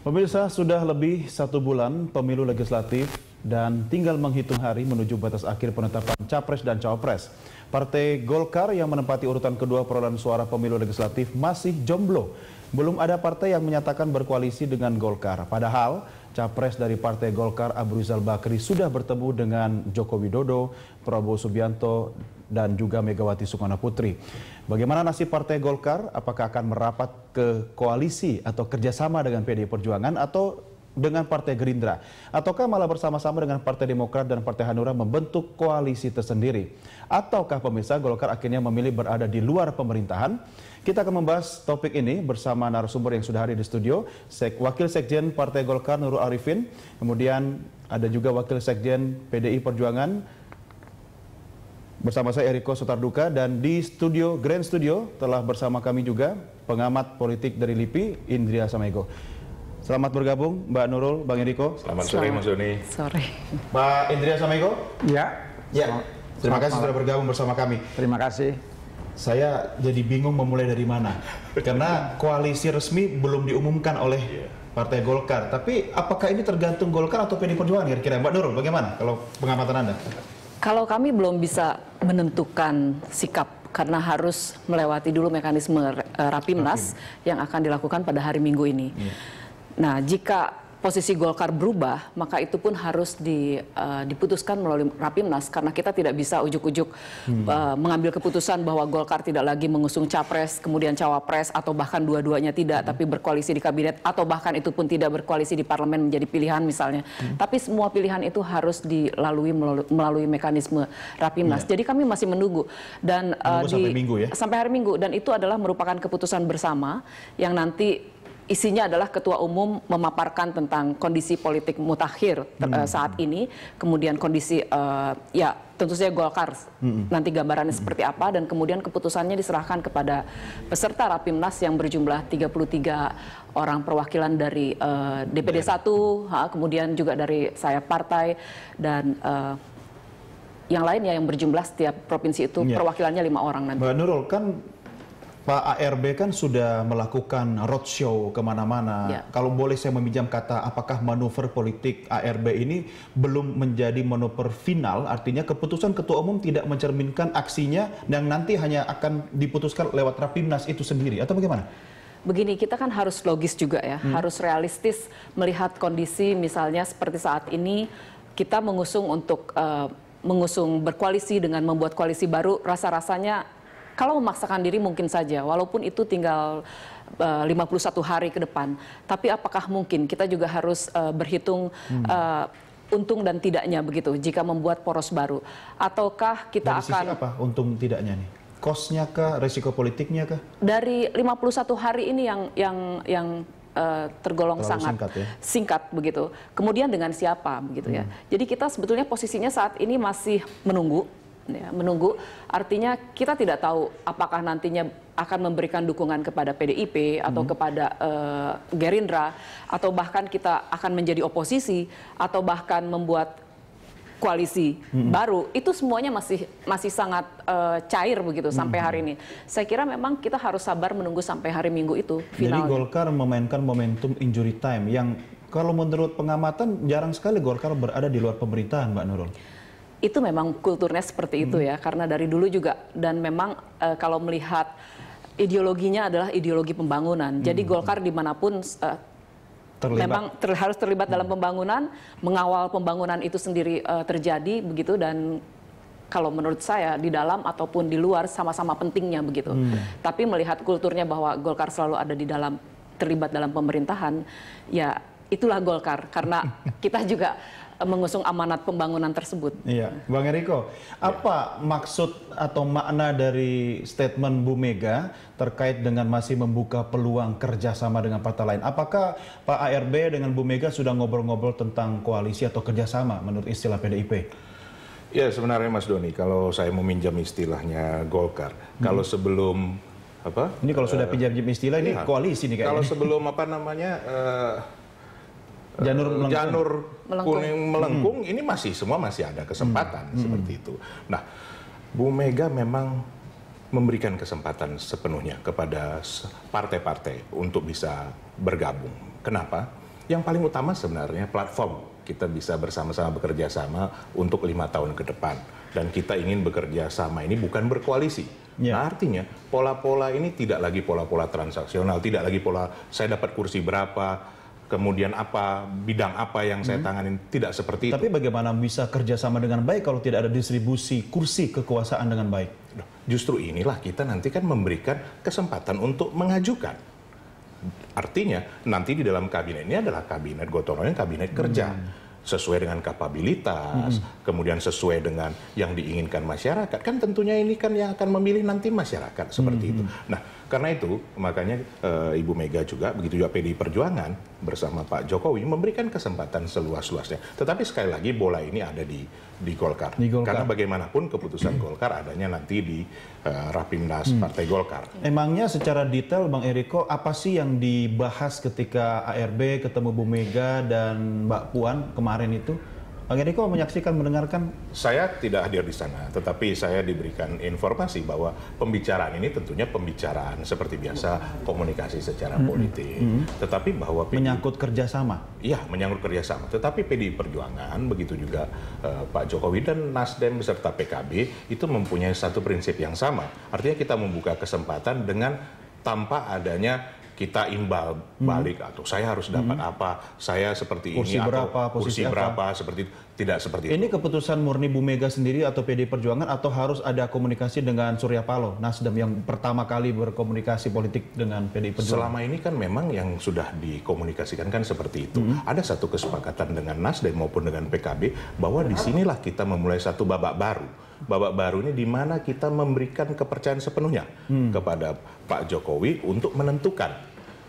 Pemirsa, sudah lebih satu bulan pemilu legislatif dan tinggal menghitung hari menuju batas akhir penetapan Capres dan Cawapres. Partai Golkar yang menempati urutan kedua perolehan suara pemilu legislatif masih jomblo. Belum ada partai yang menyatakan berkoalisi dengan Golkar. Padahal, Capres dari Partai Golkar Abu Rizal Bakri sudah bertemu dengan Joko Widodo, Prabowo Subianto, dan juga Megawati Soekarno Putri. Bagaimana nasib Partai Golkar? Apakah akan merapat ke koalisi atau kerjasama dengan PD Perjuangan atau dengan Partai Gerindra? Ataukah malah bersama-sama dengan Partai Demokrat dan Partai Hanura membentuk koalisi tersendiri? Ataukah pemirsa Golkar akhirnya memilih berada di luar pemerintahan? Kita akan membahas topik ini bersama narasumber yang sudah hadir di studio, Sek Wakil Sekjen Partai Golkar Nurul Arifin, kemudian ada juga Wakil Sekjen PDI Perjuangan Bersama saya Eriko Sutarduka dan di studio Grand Studio telah bersama kami juga pengamat politik dari LIPI Indria Samego. Selamat bergabung Mbak Nurul, Bang Eriko. Selamat, sore Mas Doni. Sore. Mbak Indria Samego? Ya. Ya. Terima kasih sudah bergabung bersama kami. Terima kasih. Saya jadi bingung memulai dari mana. Karena koalisi resmi belum diumumkan oleh iya. Partai Golkar. Tapi apakah ini tergantung Golkar atau PD Perjuangan kira-kira? Mbak Nurul, bagaimana kalau pengamatan Anda? Kalau kami belum bisa menentukan sikap karena harus melewati dulu mekanisme eh, rapimnas yang akan dilakukan pada hari Minggu ini. Iya. Nah, jika posisi Golkar berubah, maka itu pun harus di, uh, diputuskan melalui Rapimnas karena kita tidak bisa ujuk-ujuk hmm. uh, mengambil keputusan bahwa Golkar tidak lagi mengusung capres, kemudian cawapres atau bahkan dua-duanya tidak, hmm. tapi berkoalisi di kabinet atau bahkan itu pun tidak berkoalisi di parlemen menjadi pilihan misalnya. Hmm. Tapi semua pilihan itu harus dilalui melalui, melalui mekanisme Rapimnas. Ya. Jadi kami masih menunggu dan uh, di, sampai minggu ya. Sampai hari Minggu dan itu adalah merupakan keputusan bersama yang nanti isinya adalah ketua umum memaparkan tentang kondisi politik mutakhir eh, hmm. saat ini, kemudian kondisi uh, ya tentu saja Golkar hmm. nanti gambarannya hmm. seperti apa dan kemudian keputusannya diserahkan kepada peserta Rapimnas yang berjumlah 33 orang perwakilan dari uh, DPD 1, ha, kemudian juga dari sayap partai dan uh, yang lainnya yang berjumlah setiap provinsi itu ya. perwakilannya lima orang nanti. Mbak Nurul kan Pak ARB kan sudah melakukan roadshow kemana-mana. Ya. Kalau boleh saya meminjam kata, apakah manuver politik ARB ini belum menjadi manuver final? Artinya keputusan ketua umum tidak mencerminkan aksinya yang nanti hanya akan diputuskan lewat rapimnas itu sendiri atau bagaimana? begini kita kan harus logis juga ya, hmm. harus realistis melihat kondisi misalnya seperti saat ini kita mengusung untuk uh, mengusung berkoalisi dengan membuat koalisi baru rasa-rasanya kalau memaksakan diri mungkin saja, walaupun itu tinggal 51 eh, hari ke depan. Tapi apakah mungkin kita juga harus uh, berhitung hmm. Eh, untung dan tidaknya begitu jika membuat poros baru? Ataukah kita Dari akan sisi apa untung tidaknya nih? Kosnya kah, resiko politiknya kah? Dari 51 hari ini yang yang yang tergolong Terlalu sangat singkat, ya? singkat begitu. Kemudian dengan siapa begitu ya? hmm. ya. Jadi kita sebetulnya posisinya saat ini masih menunggu ya, menunggu. Artinya kita tidak tahu apakah nantinya akan memberikan dukungan kepada PDIP atau hmm. kepada uh, Gerindra atau bahkan kita akan menjadi oposisi atau bahkan membuat koalisi hmm. baru itu semuanya masih masih sangat uh, cair begitu hmm. sampai hari ini. Saya kira memang kita harus sabar menunggu sampai hari Minggu itu final. Jadi Golkar memainkan momentum injury time yang kalau menurut pengamatan jarang sekali Golkar berada di luar pemerintahan, Mbak Nurul itu memang kulturnya seperti itu hmm. ya karena dari dulu juga dan memang e, kalau melihat ideologinya adalah ideologi pembangunan. Hmm. Jadi Golkar dimanapun e, terlibat. memang ter, harus terlibat hmm. dalam pembangunan, mengawal pembangunan itu sendiri e, terjadi begitu dan kalau menurut saya di dalam ataupun di luar sama-sama pentingnya begitu. Hmm. Tapi melihat kulturnya bahwa Golkar selalu ada di dalam terlibat dalam pemerintahan, ya itulah Golkar karena kita juga mengusung amanat pembangunan tersebut. Iya, Bang Eriko, apa ya. maksud atau makna dari statement Bu Mega terkait dengan masih membuka peluang kerjasama dengan partai lain? Apakah Pak ARB dengan Bu Mega sudah ngobrol-ngobrol tentang koalisi atau kerjasama menurut istilah PDIP? Ya sebenarnya Mas Doni, kalau saya meminjam istilahnya Golkar, hmm. kalau sebelum apa? Ini kalau sudah eh, pinjam istilah ini iya. koalisi nih kayaknya. Kalau sebelum apa namanya uh, Eh, janur melengkung, janur kuning melengkung hmm. ini masih semua masih ada kesempatan hmm. seperti itu. Nah, Bu Mega memang memberikan kesempatan sepenuhnya kepada partai-partai untuk bisa bergabung. Kenapa? Yang paling utama sebenarnya platform kita bisa bersama-sama bekerja sama untuk lima tahun ke depan. Dan kita ingin bekerja sama ini bukan berkoalisi. Ya. Nah, artinya pola-pola ini tidak lagi pola-pola transaksional, tidak lagi pola saya dapat kursi berapa, kemudian apa bidang apa yang saya hmm. tanganin hmm. tidak seperti itu. Tapi bagaimana bisa kerjasama dengan baik kalau tidak ada distribusi kursi kekuasaan dengan baik? Justru inilah kita nanti kan memberikan kesempatan untuk mengajukan. Artinya nanti di dalam kabinet ini adalah kabinet gotong royong, kabinet kerja. Hmm. Sesuai dengan kapabilitas, hmm. kemudian sesuai dengan yang diinginkan masyarakat. Kan tentunya ini kan yang akan memilih nanti masyarakat seperti hmm. itu. Nah, karena itu makanya e, Ibu Mega juga begitu juga PDI Perjuangan bersama Pak Jokowi memberikan kesempatan seluas-luasnya. Tetapi sekali lagi bola ini ada di di Golkar. Di Golkar. Karena bagaimanapun keputusan Golkar adanya nanti di e, Rapimnas hmm. Partai Golkar. Emangnya secara detail Bang Eriko apa sih yang dibahas ketika ARB ketemu Bu Mega dan Mbak Puan kemarin itu? Bang Eriko menyaksikan, mendengarkan? Saya tidak hadir di sana, tetapi saya diberikan informasi bahwa pembicaraan ini tentunya pembicaraan seperti biasa komunikasi secara mm -hmm. politik. Mm -hmm. Tetapi bahwa PD, menyangkut kerjasama. Iya, menyangkut kerjasama. Tetapi PDI Perjuangan, begitu juga eh, Pak Jokowi dan Nasdem beserta PKB itu mempunyai satu prinsip yang sama. Artinya kita membuka kesempatan dengan tanpa adanya kita imbal hmm. balik hmm. atau saya harus hmm. dapat hmm. apa, saya seperti kursi ini berapa, atau kursi berapa, apa. seperti tidak seperti ini itu. keputusan murni Bu Mega sendiri atau PD Perjuangan atau harus ada komunikasi dengan Surya Paloh, Nasdem yang pertama kali berkomunikasi politik dengan PD Perjuangan? Selama ini kan memang yang sudah dikomunikasikan kan seperti itu. Hmm. Ada satu kesepakatan dengan Nasdem maupun dengan PKB bahwa disinilah kita memulai satu babak baru babak baru ini di mana kita memberikan kepercayaan sepenuhnya hmm. kepada Pak Jokowi untuk menentukan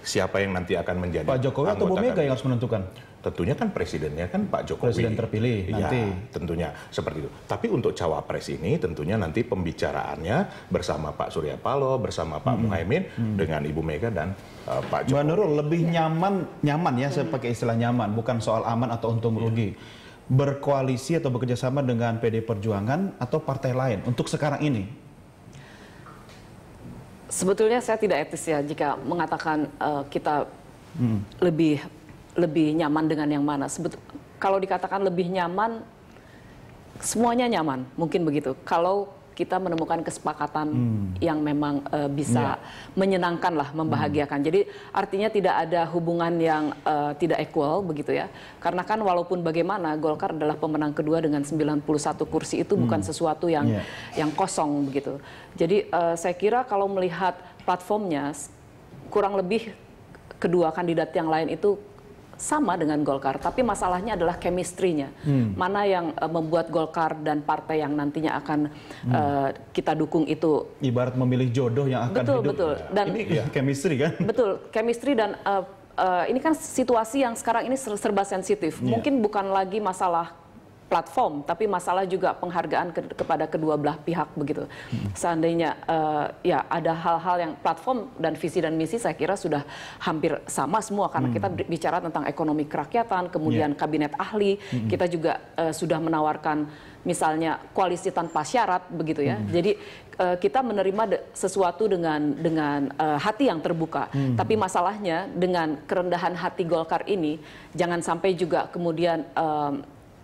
siapa yang nanti akan menjadi Pak Jokowi atau Bu Mega yang harus menentukan? Tentunya kan presidennya kan Pak Jokowi. Presiden terpilih ya, nanti. Tentunya seperti itu. Tapi untuk cawapres ini tentunya nanti pembicaraannya bersama Pak Surya Paloh, bersama Pak hmm. Muhaimin, hmm. dengan Ibu Mega dan uh, Pak Jokowi. menurut lebih nyaman, nyaman ya saya hmm. pakai istilah nyaman, bukan soal aman atau untung iya. rugi. Berkoalisi atau bekerjasama dengan PD Perjuangan atau partai lain untuk sekarang ini sebetulnya saya tidak etis ya jika mengatakan uh, kita hmm. lebih lebih nyaman dengan yang mana. Sebetul, kalau dikatakan lebih nyaman, semuanya nyaman, mungkin begitu. Kalau kita menemukan kesepakatan hmm. yang memang uh, bisa yeah. menyenangkan lah, membahagiakan. Hmm. Jadi artinya tidak ada hubungan yang uh, tidak equal begitu ya. Karena kan walaupun bagaimana Golkar adalah pemenang kedua dengan 91 kursi itu hmm. bukan sesuatu yang yeah. yang kosong begitu. Jadi uh, saya kira kalau melihat platformnya kurang lebih kedua kandidat yang lain itu sama dengan Golkar, tapi masalahnya adalah kemistrinya, Hmm. Mana yang uh, membuat Golkar dan partai yang nantinya akan hmm. uh, kita dukung itu ibarat memilih jodoh yang akan betul, hidup. Betul, betul. Dan ini ya, kan? Betul, kemistri dan uh, uh, ini kan situasi yang sekarang ini serba sensitif. Yeah. Mungkin bukan lagi masalah platform, tapi masalah juga penghargaan ke kepada kedua belah pihak begitu. Hmm. Seandainya uh, ya ada hal-hal yang platform dan visi dan misi saya kira sudah hampir sama semua karena hmm. kita bicara tentang ekonomi kerakyatan, kemudian yeah. kabinet ahli, hmm. kita juga uh, sudah menawarkan misalnya koalisi tanpa syarat begitu ya. Hmm. Jadi uh, kita menerima sesuatu dengan dengan uh, hati yang terbuka. Hmm. Tapi masalahnya dengan kerendahan hati Golkar ini jangan sampai juga kemudian uh,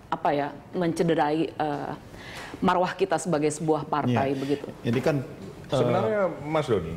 apa ya mencederai uh, marwah kita sebagai sebuah partai ya. begitu. Jadi kan eh, sebenarnya Mas Doni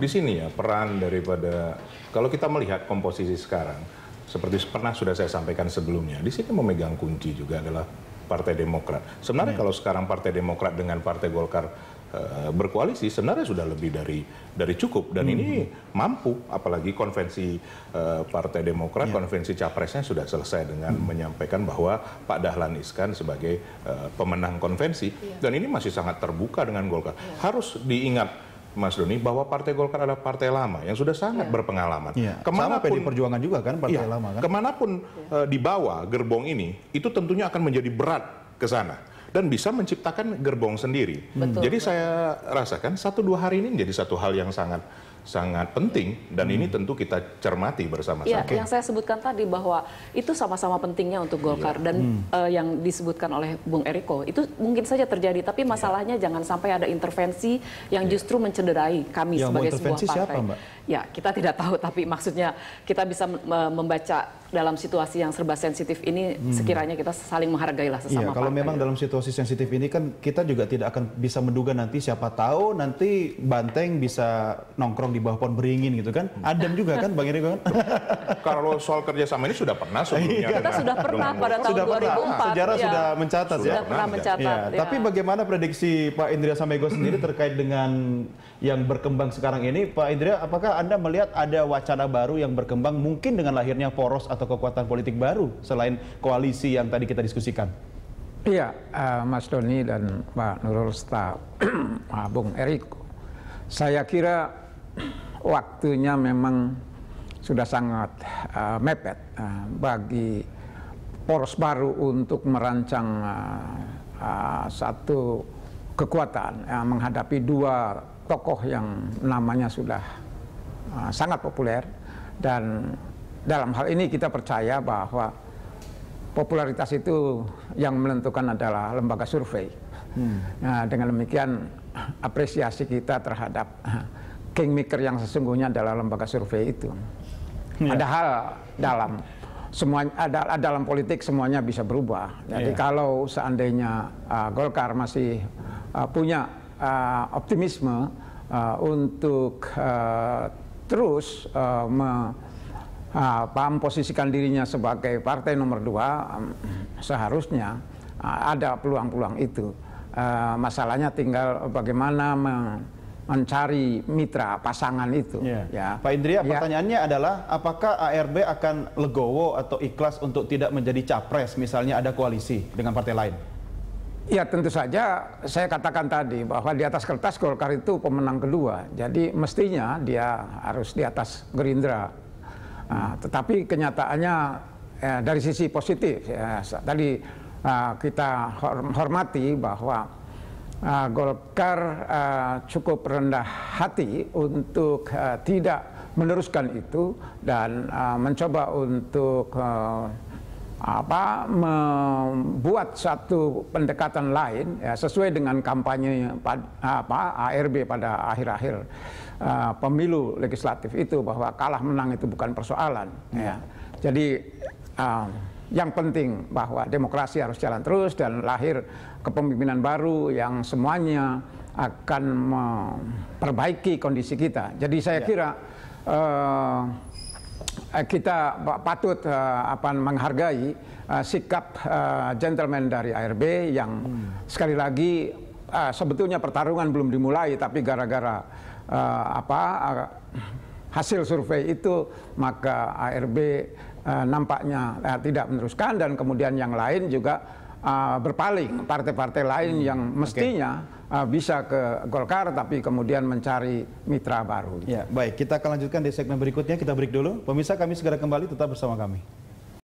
di sini ya peran daripada kalau kita melihat komposisi sekarang seperti pernah sudah saya sampaikan sebelumnya di sini memegang kunci juga adalah Partai Demokrat. Sebenarnya ya. kalau sekarang Partai Demokrat dengan Partai Golkar Eh, berkoalisi sebenarnya sudah lebih dari dari cukup dan hmm. ini mampu apalagi konvensi uh, Partai Demokrat ya. konvensi capresnya sudah selesai dengan hmm. menyampaikan bahwa Pak Dahlan Iskan sebagai uh, pemenang konvensi ya. dan ini masih sangat terbuka dengan Golkar ya. harus diingat Mas Doni bahwa Partai Golkar adalah partai lama yang sudah sangat ya. berpengalaman. ya. Kemanapun pun Perjuangan juga kan partai ya, lama kan. Kemanapun ya. uh, dibawa gerbong ini itu tentunya akan menjadi berat ke sana dan bisa menciptakan gerbong sendiri. Betul. Jadi saya rasakan satu dua hari ini menjadi satu hal yang sangat sangat penting dan hmm. ini tentu kita cermati bersama-sama. Ya, yang saya sebutkan tadi bahwa itu sama-sama pentingnya untuk iya. Golkar ya. dan hmm. uh, yang disebutkan oleh Bung Eriko itu mungkin saja terjadi tapi iya. masalahnya ya. jangan sampai ada intervensi yang ya. justru mencederai kami yang sebagai sebuah partai. Siapa, Mbak? Ya, kita tidak tahu tapi maksudnya kita bisa membaca dalam situasi yang serba sensitif ini hmm. sekiranya kita saling menghargailah iya, sesama. ya, kalau memang dalam situasi sensitif ini kan kita juga tidak akan bisa menduga nanti siapa tahu nanti Banteng bisa nongkrong di di bawah pohon beringin gitu kan. adem juga kan Bang Eriko kan. Kalau soal kerjasama ini sudah pernah iya. sebelumnya. Kita dengan, sudah pernah pada tahun sudah 2004. Pernah. Sejarah ya. sudah mencatat sudah ya. Sudah pernah mencatat. Ya. Ya. Tapi bagaimana prediksi Pak Indria Samego sendiri terkait dengan yang berkembang sekarang ini, Pak Indria, apakah Anda melihat ada wacana baru yang berkembang mungkin dengan lahirnya poros atau kekuatan politik baru selain koalisi yang tadi kita diskusikan? Iya, uh, Mas Doni dan Pak Nurul Sta, Bung Eriko. Saya kira waktunya memang sudah sangat uh, mepet uh, bagi poros baru untuk merancang uh, uh, satu kekuatan uh, menghadapi dua tokoh yang namanya sudah uh, sangat populer dan dalam hal ini kita percaya bahwa popularitas itu yang menentukan adalah lembaga survei. Hmm. Nah, dengan demikian apresiasi kita terhadap kingmaker yang sesungguhnya adalah lembaga survei itu. Yeah. Ada hal dalam semuanya ada dalam politik semuanya bisa berubah. Jadi yeah. kalau seandainya uh, Golkar masih uh, punya uh, optimisme uh, untuk uh, terus uh, me, uh, memposisikan dirinya sebagai partai nomor dua, um, seharusnya uh, ada peluang-peluang itu. Uh, masalahnya tinggal bagaimana meng mencari mitra pasangan itu. Yeah. Ya. Pak Indria, ya. pertanyaannya adalah apakah ARB akan legowo atau ikhlas untuk tidak menjadi capres misalnya ada koalisi dengan partai lain? Ya tentu saja saya katakan tadi bahwa di atas kertas Golkar itu pemenang kedua. Jadi mestinya dia harus di atas Gerindra. Nah, tetapi kenyataannya eh, dari sisi positif ya, tadi eh, kita hormati bahwa uh, Golkar uh, cukup rendah hati untuk uh, tidak meneruskan itu dan uh, mencoba untuk uh, apa membuat satu pendekatan lain ya, sesuai dengan kampanye apa ARB pada akhir-akhir uh, pemilu legislatif itu bahwa kalah menang itu bukan persoalan ya. Jadi uh, yang penting bahwa demokrasi harus jalan terus dan lahir kepemimpinan baru yang semuanya akan memperbaiki kondisi kita. Jadi saya ya. kira uh, kita patut uh, apa menghargai uh, sikap uh, gentleman dari ARB yang hmm. sekali lagi uh, sebetulnya pertarungan belum dimulai tapi gara-gara uh, apa uh, hasil survei itu maka ARB uh, nampaknya uh, tidak meneruskan dan kemudian yang lain juga uh, berpaling partai-partai lain hmm. yang mestinya okay. bisa ke Golkar tapi kemudian mencari mitra baru. Ya, baik, kita akan lanjutkan di segmen berikutnya. Kita break dulu. Pemirsa kami segera kembali tetap bersama kami.